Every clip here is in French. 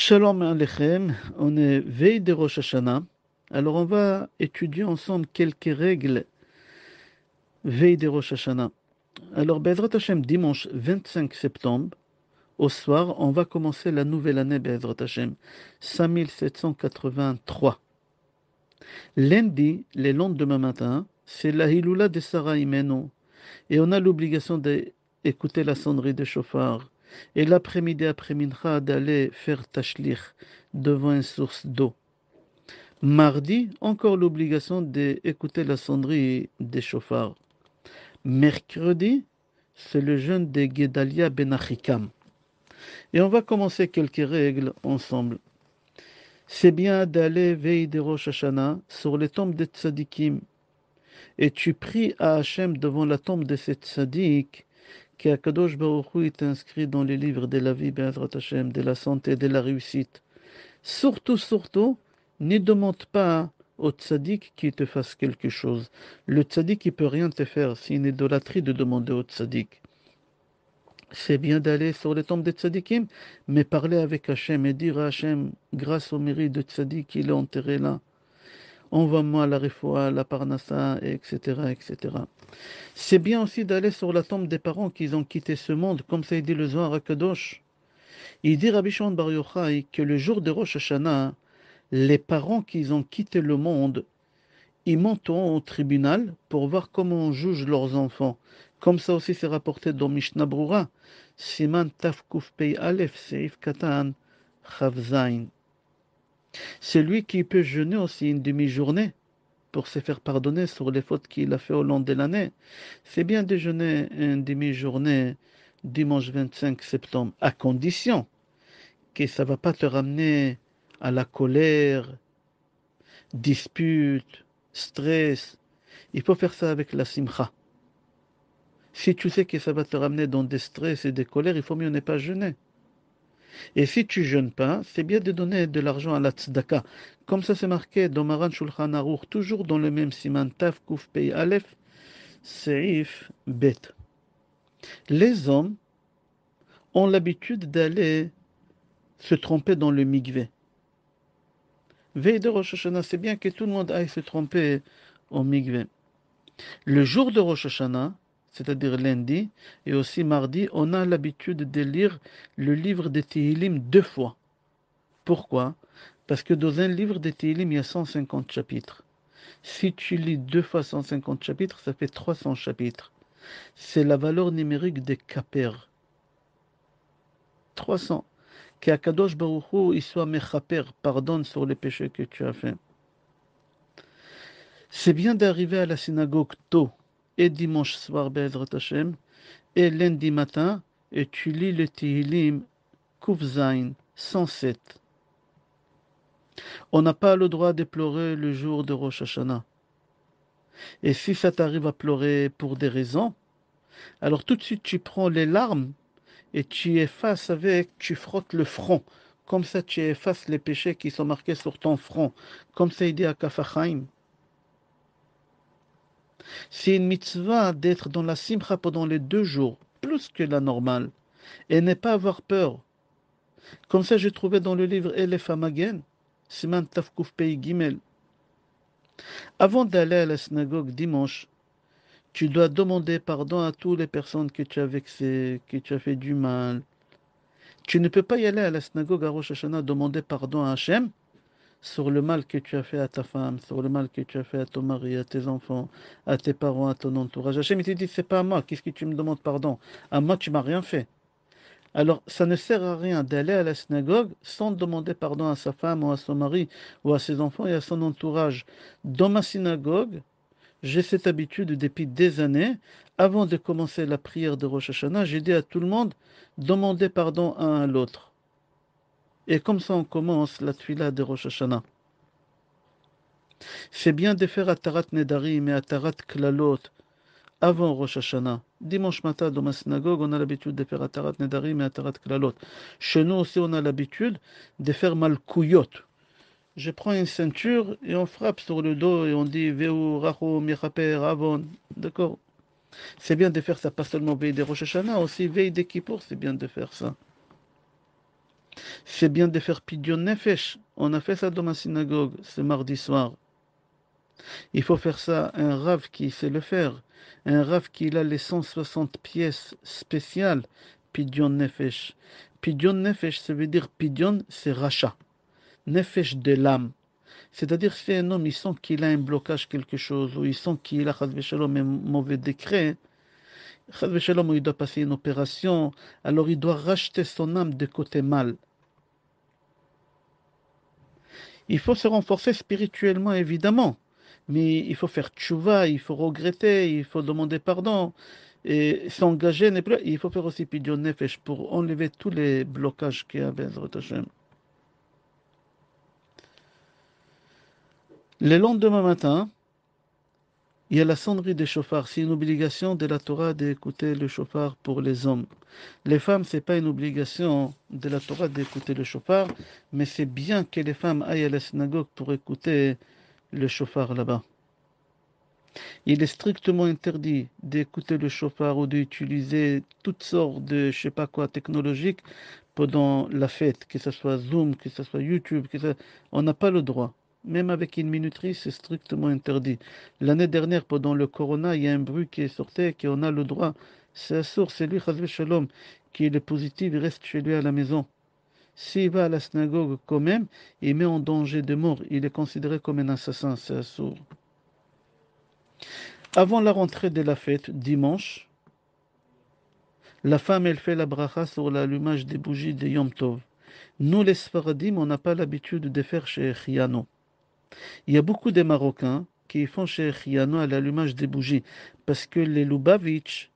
Shalom Alechem, on est veille de Rosh Hashanah. Alors on va étudier ensemble quelques règles veille de Rosh Hashanah. Alors Bezrat Hashem, dimanche 25 septembre, au soir, on va commencer la nouvelle année Bezrat Hashem, 5783. Lundi, le lendemain matin, c'est la Hiloula de Sarah Imeno. Et on a l'obligation d'écouter la sonnerie de chauffard et l'après-midi après Mincha d'aller faire tachlir devant une source d'eau. Mardi, encore l'obligation d'écouter la sonnerie des chauffards. Mercredi, c'est le jeûne de Gedalia ben Achikam. Et on va commencer quelques règles ensemble. C'est bien d'aller veiller de Rosh Hashanah sur les tombes des tzadikim. Et tu pries à Hachem devant la tombe de ces que Kadosh est inscrit dans les livres de la vie, de la santé, de la réussite. Surtout, surtout, ne demande pas au tzaddik qu'il te fasse quelque chose. Le tzaddik, il peut rien te faire. C'est une idolâtrie de demander au tzaddik. C'est bien d'aller sur les tombes des tzaddikim, mais parler avec Hachem et dire à Hachem, grâce au mérite de tzaddik, il est enterré là envoie-moi la rifoua, la parnassa, etc. etc. C'est bien aussi d'aller sur la tombe des parents qui ont quitté ce monde, comme ça dit le Zohar à Kadosh. Il dit Rabbi que le jour de Rosh Hashanah, les parents qui ont quitté le monde, ils montent au tribunal pour voir comment on juge leurs enfants. Comme ça aussi c'est rapporté dans Mishnah Brura, Siman Tafkuf Pei alef Seif Katan Chavzain. Celui qui peut jeûner aussi une demi-journée pour se faire pardonner sur les fautes qu'il a fait au long de l'année, c'est bien de jeûner une demi-journée dimanche 25 septembre, à condition que ça ne va pas te ramener à la colère, dispute, stress. Il faut faire ça avec la simcha. Si tu sais que ça va te ramener dans des stress et des colères, il faut mieux ne pas jeûner. Et si tu jeûnes pas, c'est bien de donner de l'argent à la tzedaka. Comme ça c'est marqué dans Maran Shulchan toujours dans le même siman, Taf Kuf Pei Aleph, Seif Bet. Les hommes ont l'habitude d'aller se tromper dans le migvé. Veille de Rosh Hashanah, c'est bien que tout le monde aille se tromper au migvé. Le jour de Rosh Hashanah, c'est-à-dire lundi, et aussi mardi, on a l'habitude de lire le livre des Tihilim deux fois. Pourquoi Parce que dans un livre des Tihilim, il y a 150 chapitres. Si tu lis deux fois 150 chapitres, ça fait 300 chapitres. C'est la valeur numérique des Kaper. 300. Akadosh Baruchou, il soit Mechaper, pardonne sur les péchés que tu as faits. C'est bien d'arriver à la synagogue tôt, et dimanche soir, Bezrat Hashem, et lundi matin, et tu lis le Tihilim Koufzain 107. On n'a pas le droit de pleurer le jour de Rosh Hashanah. Et si ça t'arrive à pleurer pour des raisons, alors tout de suite tu prends les larmes et tu effaces avec, tu frottes le front. Comme ça tu effaces les péchés qui sont marqués sur ton front. Comme ça il dit à Kafachaim. C'est une mitzvah d'être dans la simcha pendant les deux jours, plus que la normale, et ne pas avoir peur. Comme ça, j'ai trouvé dans le livre Elef Amagen, Siman Tafkouf Pei Gimel. Avant d'aller à la synagogue dimanche, tu dois demander pardon à toutes les personnes que tu as vexées, que tu as fait du mal. Tu ne peux pas y aller à la synagogue à Rosh Hashanah demander pardon à Hachem sur le mal que tu as fait à ta femme, sur le mal que tu as fait à ton mari, à tes enfants, à tes parents, à ton entourage. Hachem, il te dit, c'est pas à moi, qu'est-ce que tu me demandes pardon À moi, tu m'as rien fait. Alors, ça ne sert à rien d'aller à la synagogue sans demander pardon à sa femme ou à son mari ou à ses enfants et à son entourage. Dans ma synagogue, j'ai cette habitude depuis des années. Avant de commencer la prière de Rosh Hashanah, j'ai dit à tout le monde, demandez pardon à à l'autre. Et comme ça, on commence la tuila de Rosh Hashanah. C'est bien de faire Atarat Nedari, et Atarat Klalot avant Rosh Hashanah. Dimanche matin, dans ma synagogue, on a l'habitude de faire Atarat Nedari, mais Atarat Klalot. Chez nous aussi, on a l'habitude de faire Malkuyot. Je prends une ceinture et on frappe sur le dos et on dit Veu, Racho, Avon. D'accord C'est bien de faire ça, pas seulement veille de Rosh Hashanah, aussi veille de Kippour, c'est bien de faire ça. C'est bien de faire Pidyon Nefesh. On a fait ça dans ma synagogue ce mardi soir. Il faut faire ça un rave qui sait le faire. Un rave qui a les 160 pièces spéciales Pidyon Nefesh. Pidyon Nefesh, ça veut dire Pidyon, c'est rachat. Nefesh de l'âme. C'est-à-dire, si un homme, il sent qu'il a un blocage, quelque chose, ou il sent qu'il a un mauvais décret, il doit passer une opération, alors il doit racheter son âme de côté mal. Il faut se renforcer spirituellement, évidemment, mais il faut faire tchouva, il faut regretter, il faut demander pardon, et s'engager. Il faut faire aussi pidyon nefesh pour enlever tous les blocages qu'il y a, Le lendemain matin, il y a la sonnerie des chauffards. C'est une obligation de la Torah d'écouter le chauffard pour les hommes. Les femmes, ce n'est pas une obligation de la Torah d'écouter le chauffard, mais c'est bien que les femmes aillent à la synagogue pour écouter le chauffard là-bas. Il est strictement interdit d'écouter le chauffard ou d'utiliser toutes sortes de, je sais pas quoi, technologiques pendant la fête, que ce soit Zoom, que ce soit YouTube, on n'a pas le droit même avec une minuterie, c'est strictement interdit. L'année dernière, pendant le corona, il y a un bruit qui est sorti et qu'on a le droit. C'est source, c'est lui, Chazve Shalom, qui est le positif, il reste chez lui à la maison. S'il va à la synagogue quand même, il met en danger de mort. Il est considéré comme un assassin, c'est sourd. Avant la rentrée de la fête, dimanche, la femme, elle fait la bracha sur l'allumage des bougies de Yom Tov. Nous, les Sfaradim, on n'a pas l'habitude de faire chez Riano. Il y a beaucoup de Marocains qui font chez Riano à l'allumage des bougies parce que les Lubavitch,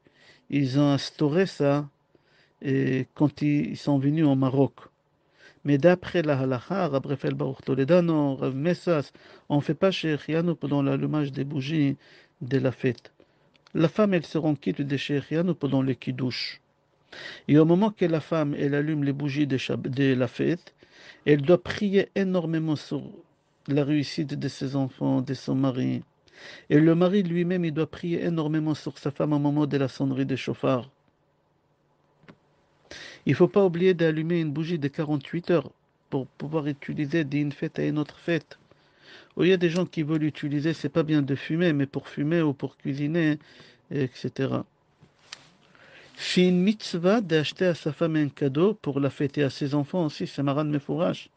ils ont instauré ça et quand ils sont venus au Maroc. Mais d'après la halakha, après Toledano, Rav Messas, on ne fait pas chez pendant l'allumage des bougies de la fête. La femme, elle se rend quitte de chez Riano pendant le kiddush. Et au moment que la femme, elle allume les bougies de la fête, elle doit prier énormément sur la réussite de ses enfants, de son mari. Et le mari lui-même, il doit prier énormément sur sa femme au moment de la sonnerie de chauffard. Il ne faut pas oublier d'allumer une bougie de 48 heures pour pouvoir utiliser d'une fête à une autre fête. Oh, il y a des gens qui veulent utiliser, c'est pas bien de fumer, mais pour fumer ou pour cuisiner, etc. Fin une mitzvah d'acheter à sa femme un cadeau pour la fêter à ses enfants aussi, c'est me Mefourage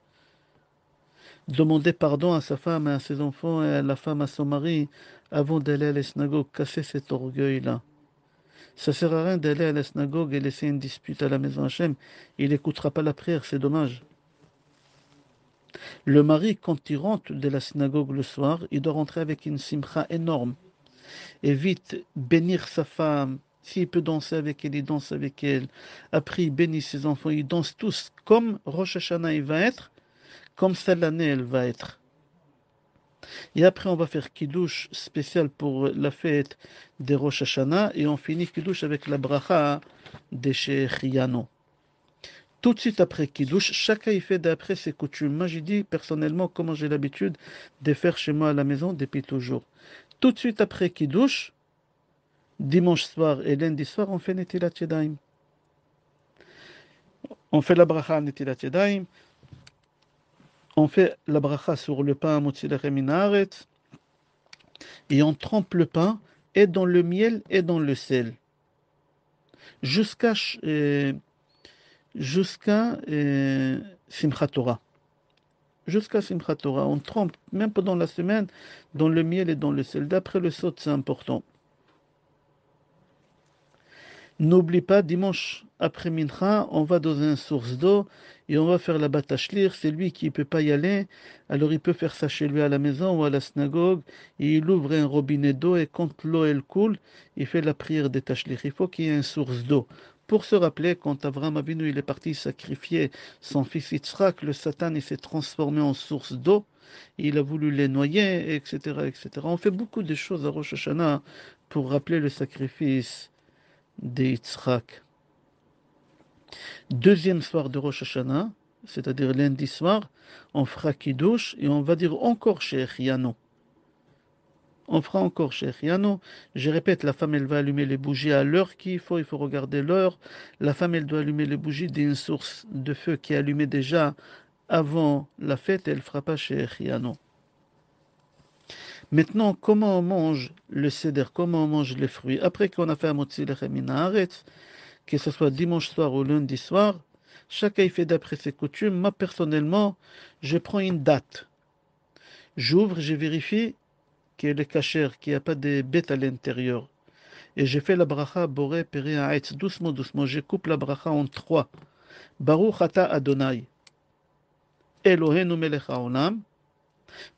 demander pardon à sa femme et à ses enfants et à la femme à son mari avant d'aller à la synagogue, casser cet orgueil-là. Ça sert à rien d'aller à la synagogue et laisser une dispute à la maison Hachem. Il n'écoutera pas la prière, c'est dommage. Le mari, quand il rentre de la synagogue le soir, il doit rentrer avec une simcha énorme. Et vite bénir sa femme. S'il peut danser avec elle, il danse avec elle. Après, il bénit ses enfants, ils dansent tous comme Rosh Hashanah il va être comme celle l'année elle va être. Et après, on va faire Kiddush spécial pour la fête des Rosh Hashanah et on finit Kiddush avec la bracha des Yano. Tout de suite après Kiddush, chacun il fait d'après ses coutumes. Moi, j'ai dit personnellement comment j'ai l'habitude de faire chez moi à la maison depuis toujours. Tout de suite après Kiddush, dimanche soir et lundi soir, on fait Netilat Yedayim. On fait la bracha Netilat Yedayim on fait la bracha sur le pain et on trempe le pain et dans le miel et dans le sel jusqu'à euh, jusqu'à euh, Jusqu'à Torah, on trempe même pendant la semaine dans le miel et dans le sel. D'après le saut, c'est important. N'oublie pas dimanche après Mincha, on va dans une source d'eau et on va faire la batachlir. C'est lui qui ne peut pas y aller, alors il peut faire ça chez lui à la maison ou à la synagogue. il ouvre un robinet d'eau et quand l'eau elle coule, il fait la prière des tachlir. Il faut qu'il y ait une source d'eau. Pour se rappeler, quand Avram Avinu il est parti sacrifier son fils Yitzhak, le Satan s'est transformé en source d'eau. Il a voulu les noyer, etc., etc. On fait beaucoup de choses à Rosh Hashanah pour rappeler le sacrifice d'Yitzhak. Deuxième soir de Rosh Hashanah, c'est-à-dire lundi soir, on fera Kiddush et on va dire encore chez Yano. On fera encore chez Yano. Je répète, la femme, elle va allumer les bougies à l'heure qu'il faut, il faut regarder l'heure. La femme, elle doit allumer les bougies d'une source de feu qui est allumée déjà avant la fête, elle fera pas chez Yano. Maintenant, comment on mange le céder, comment on mange les fruits Après qu'on a fait un motzi arrêtez que ce soit dimanche soir ou lundi soir, chacun fait d'après ses coutumes. Moi, personnellement, je prends une date. J'ouvre, je vérifie qu'il est cachère, qu'il n'y a pas de bêtes à l'intérieur. Et je fais la bracha, boré, péré, haetz, doucement, doucement. Je coupe la bracha en trois. Baruch ata Adonai. Eloheinu melech haolam.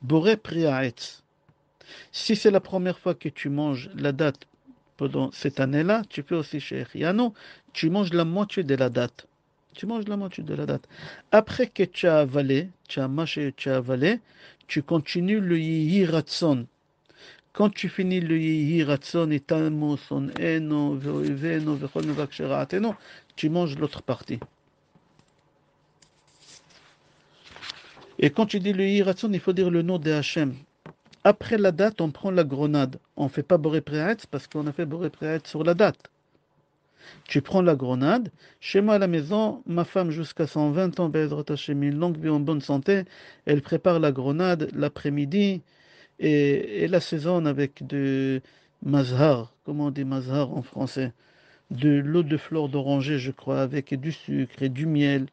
Boré, péré, Si c'est la première fois que tu manges la date pendant cette année-là, tu peux aussi chez non tu manges la moitié de la date. Tu manges la moitié de la date. Après que tu as avalé, tu as mâché, tu as avalé, tu continues le ratson. Quand tu finis le yihiratson, et son eh eh tu manges l'autre partie. Et quand tu dis le yiratson, il faut dire le nom de Hachem. Après la date, on prend la grenade. On ne fait pas boré parce qu'on a fait boré sur la date. Tu prends la grenade. Chez moi à la maison, ma femme jusqu'à 120 ans, attachée. Hashem, une longue vie en bonne santé, elle prépare la grenade l'après-midi et, la saison avec de mazhar, comment on dit mazhar en français, de l'eau de fleur d'oranger, je crois, avec du sucre et du miel.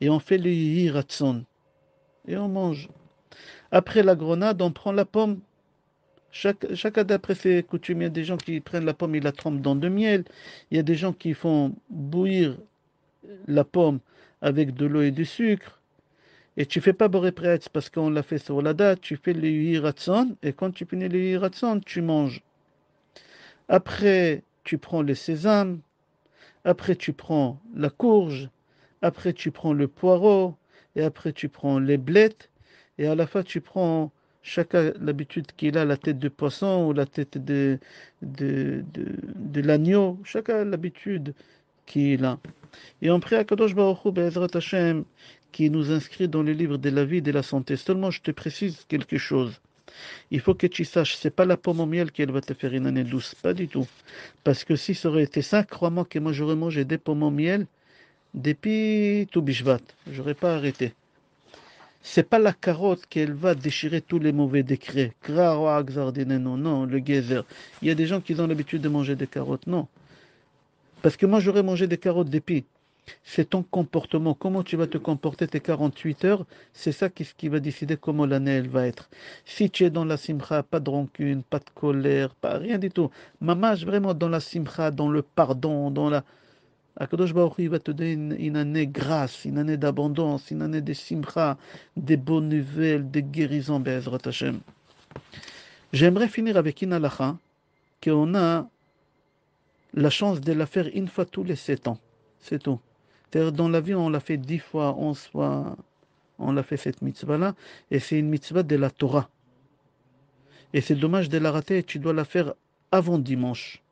Et on fait le hiratson. Et on mange. Après la grenade, on prend la pomme. Chaque, chaque après, ses coutumes, il y a des gens qui prennent la pomme et la trempent dans de miel. Il y a des gens qui font bouillir la pomme avec de l'eau et du sucre. Et tu fais pas boréprets parce qu'on l'a fait sur la date, tu fais le hiratson et quand tu finis le hiratson, tu manges. Après, tu prends le sésame, après tu prends la courge, après tu prends le poireau, et après tu prends les blettes, et à la fin tu prends chacun l'habitude qu'il a, la tête de poisson ou la tête de, de, l'agneau, chacun l'habitude qu'il a. Et on prie à Kadosh Baruch Hu Hashem qui nous inscrit dans le livre de la vie et de la santé. Seulement je te précise quelque chose. Il faut que tu saches, c'est pas la pomme au miel qu'elle va te faire une année douce, pas du tout. Parce que si ça aurait été ça, crois que moi j'aurais mangé des pommes au miel depuis tout Bishvat, j'aurais pas arrêté c'est pas la carotte qu'elle va déchirer tous les mauvais décrets. Non, non, le geyser. Il y a des gens qui ont l'habitude de manger des carottes. Non. Parce que moi, j'aurais mangé des carottes d'épi. C'est ton comportement. Comment tu vas te comporter tes 48 heures, c'est ça qui, va décider comment l'année elle va être. Si tu es dans la simcha, pas de rancune, pas de colère, pas rien du tout. Mamage, vraiment dans la simcha, dans le pardon, dans la. Akadosh Baruch va te donner une, année grâce, une année d'abondance, une année de simcha, des bonnes nouvelles, de guérisons, Be'ezrat Hashem. J'aimerais finir avec une halakha qu'on a la chance de la faire une fois tous les sept ans. C'est tout. dans la vie, on l'a fait dix fois, onze fois, on l'a fait cette mitzvah-là, et c'est une mitzvah de la Torah. Et c'est dommage de la rater, tu dois la faire avant dimanche,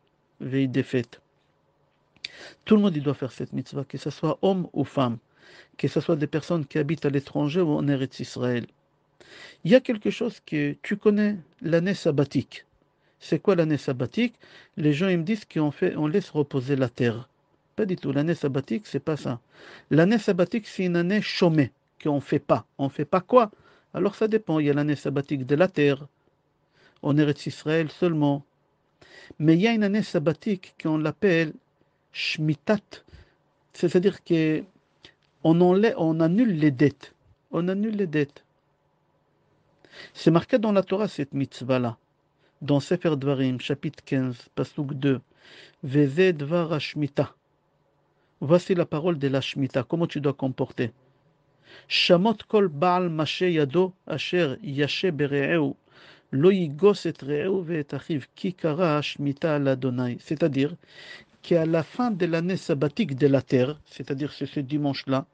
veille des fêtes. Tout le monde doit faire cette mitzvah, que ce soit homme ou femme, que ce soit des personnes qui habitent à l'étranger ou en Eretz Israël. Il y a quelque chose que tu connais, l'année sabbatique. C'est quoi l'année sabbatique Les gens ils me disent qu'on fait, on laisse reposer la terre. Pas du tout. L'année sabbatique, c'est pas ça. L'année sabbatique, c'est une année chômée qu'on ne fait pas. On ne fait pas quoi Alors ça dépend. Il y a l'année sabbatique de la terre, en Eretz Israël seulement. Mais il y a une année sabbatique qu'on l'appelle shmitat, c'est-à-dire qu'on on, annule les dettes. On annule les dettes. C'est marqué dans la Torah cette mitzvah-là. Dans Sefer Dvarim, chapitre 15, pasuk 2. Veze dvar shmita. Voici la parole de la shmita. Comment tu dois comporter Shamot kol baal mashe yado asher yashe bereu. Lo yigos et achiv ki kara la l'adonai. C'est-à-dire, qu'à à la fin de l'année sabbatique de la Terre, c'est-à-dire ce dimanche-là,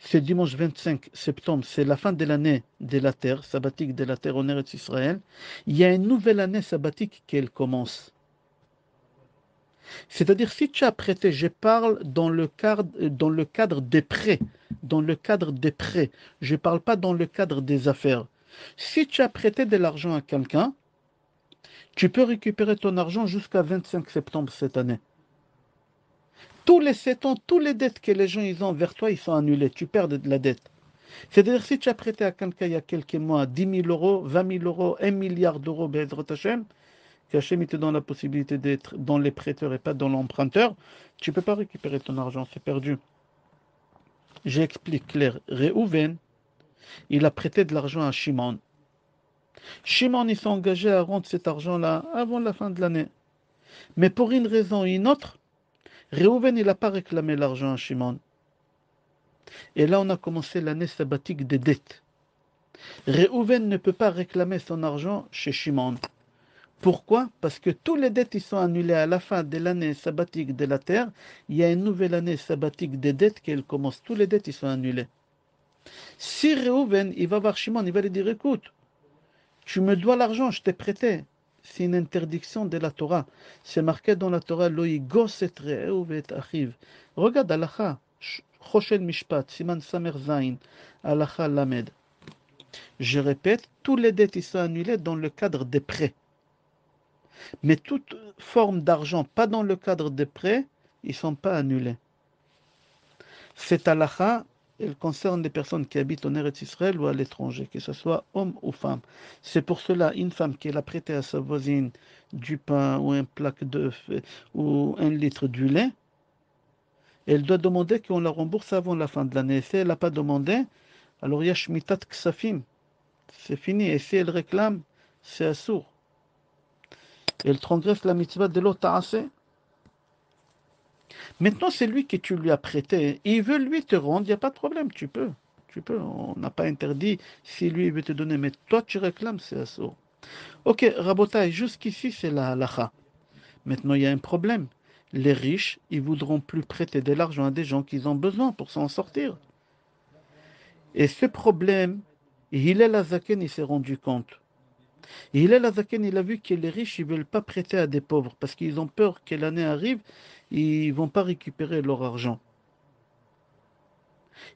ce dimanche 25 septembre, c'est la fin de l'année de la Terre, sabbatique de la Terre en Eretz Israël, il y a une nouvelle année sabbatique qu'elle commence. C'est-à-dire, si tu as prêté, je parle dans le cadre des prêts, dans le cadre des prêts, je ne parle pas dans le cadre des affaires. Si tu as prêté de l'argent à quelqu'un, tu peux récupérer ton argent jusqu'à 25 septembre cette année. Tous les sept ans, toutes les dettes que les gens ils ont vers toi, ils sont annulées. Tu perds de la dette. C'est-à-dire, si tu as prêté à quelqu'un il y a quelques mois 10 000 euros, 20 000 euros, 1 milliard d'euros, Bezrat Hashem, que Hachem te donne la possibilité d'être dans les prêteurs et pas dans l'emprunteur, tu ne peux pas récupérer ton argent, c'est perdu. J'explique clair. Réhouven, il a prêté de l'argent à Shimon. Shimon s'est engagé à rendre cet argent-là avant la fin de l'année. Mais pour une raison ou une autre, Réhouven n'a pas réclamé l'argent à Shimon. Et là, on a commencé l'année sabbatique des dettes. Réhouven ne peut pas réclamer son argent chez Shimon. Pourquoi Parce que tous les dettes ils sont annulées à la fin de l'année sabbatique de la terre. Il y a une nouvelle année sabbatique des dettes qu'elle commence. Tous les dettes ils sont annulées. Si Réhouven, il va voir Shimon, il va lui dire écoute, tu me dois l'argent, je t'ai prêté. C'est une interdiction de la Torah. C'est marqué dans la Torah, Loïgos et Regarde Allaha. Mishpat, Siman Je répète, tous les dettes sont annulées dans le cadre des prêts. Mais toute forme d'argent, pas dans le cadre des prêts, ils ne sont pas annulés. C'est halakha elle concerne les personnes qui habitent en Eretz Israël ou à l'étranger, que ce soit homme ou femme. C'est pour cela une femme qui a prêté à sa voisine du pain ou un plaque ou un litre du lait, elle doit demander qu'on la rembourse avant la fin de l'année. Si elle n'a pas demandé, alors il y a Shmitat Ksafim. C'est fini. Et si elle réclame, c'est assourd. Elle transgresse la mitzvah de l'autre Maintenant, c'est lui que tu lui as prêté. il veut lui te rendre, il n'y a pas de problème, tu peux. Tu peux, on n'a pas interdit si lui veut te donner. Mais toi, tu réclames, c'est ça. Ok, Rabotaï, jusqu'ici, c'est la halakha. Maintenant, il y a un problème. Les riches, ils voudront plus prêter de l'argent à des gens qu'ils ont besoin pour s'en sortir. Et ce problème, Hillel Azaken, il s'est rendu compte. Et la zaken, il a vu que les riches, ils ne veulent pas prêter à des pauvres parce qu'ils ont peur que l'année arrive, ils ne vont pas récupérer leur argent.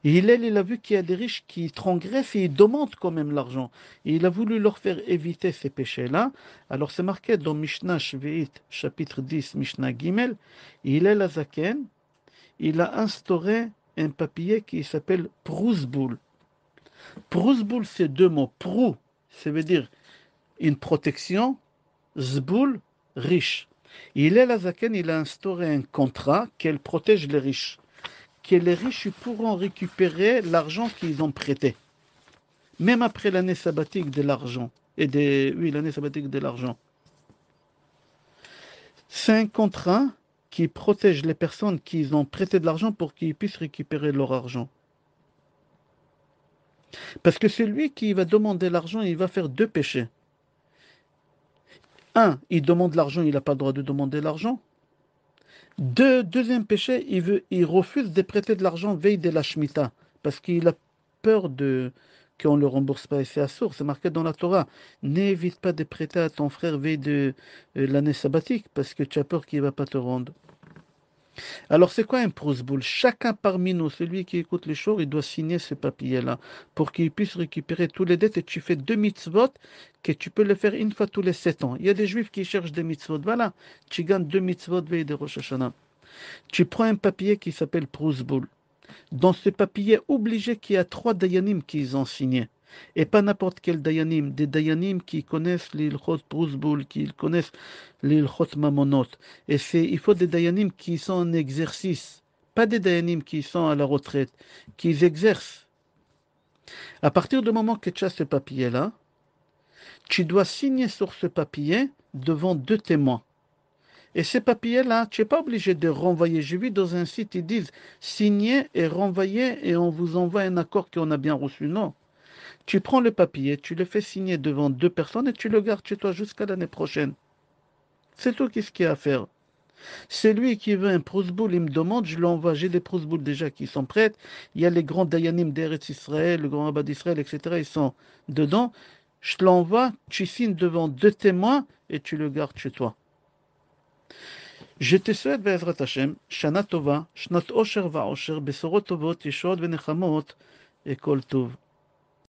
Et est, il a vu qu'il y a des riches qui transgressent et ils demandent quand même l'argent. il a voulu leur faire éviter ces péchés-là. Alors c'est marqué dans Mishnah Shvi'it, chapitre 10, Mishnah Gimel, la zaken, il a instauré un papier qui s'appelle Prousboul. Prousboul, c'est deux mots. Prou, ça veut dire une protection zboul riche. Il est la Zaken, il a instauré un contrat qu'elle protège les riches, que les riches pourront récupérer l'argent qu'ils ont prêté, même après l'année sabbatique de l'argent et des oui l'année sabbatique de l'argent. C'est un contrat qui protège les personnes qui ont prêté de l'argent pour qu'ils puissent récupérer leur argent. Parce que celui qui va demander l'argent, il va faire deux péchés. Un, il demande l'argent, il n'a pas le droit de demander l'argent. Deux, deuxième péché, il, veut, il refuse de prêter de l'argent veille de la Shemitah, parce qu'il a peur de qu'on ne le rembourse pas. Et c'est assourd, c'est marqué dans la Torah. N'évite pas de prêter à ton frère veille de euh, l'année sabbatique, parce que tu as peur qu'il ne va pas te rendre. Alors c'est quoi un Prose Chacun parmi nous, celui qui écoute les choses, il doit signer ce papier-là pour qu'il puisse récupérer tous les dettes et tu fais deux mitzvot que tu peux le faire une fois tous les sept ans. Il y a des juifs qui cherchent des mitzvot. Voilà, tu gagnes deux mitzvot de Rosh Tu prends un papier qui s'appelle Prose Dans ce papier obligé, qu'il y a trois dayanim qu'ils ont signés. Et pas n'importe quel dayanim, des dayanim qui connaissent l'île l'ilchot qui connaissent l'Ilkhot l'ilchot Mamonot. Et c'est, il faut des dayanim qui sont en exercice, pas des dayanim qui sont à la retraite, qui exercent. À partir du moment que tu as ce papier-là, tu dois signer sur ce papier devant deux témoins. Et ce papier là tu n'es pas obligé de renvoyer. Je vu dans un site, ils disent signez et renvoyez et on vous envoie un accord qu'on a bien reçu. Non. Tu prends le papier, tu le fais signer devant deux personnes et tu le gardes chez toi jusqu'à l'année prochaine. C'est tout qu'est-ce qu'il y a à faire. C'est lui qui veut un prousboul, il me demande, je l'envoie, j'ai des prouzboul déjà qui sont prêtes. Il y a les grands Dayanim d'Eretz Israël, le grand rabbin d'Israël, etc. Ils sont dedans. Je l'envoie, tu signes devant deux témoins et tu le gardes chez toi. Je te souhaite, Bézrat Hashem, Shana Tova, Shnat Osher Va Osher, Besorot Tovot, Venechamot, et Kol Tov.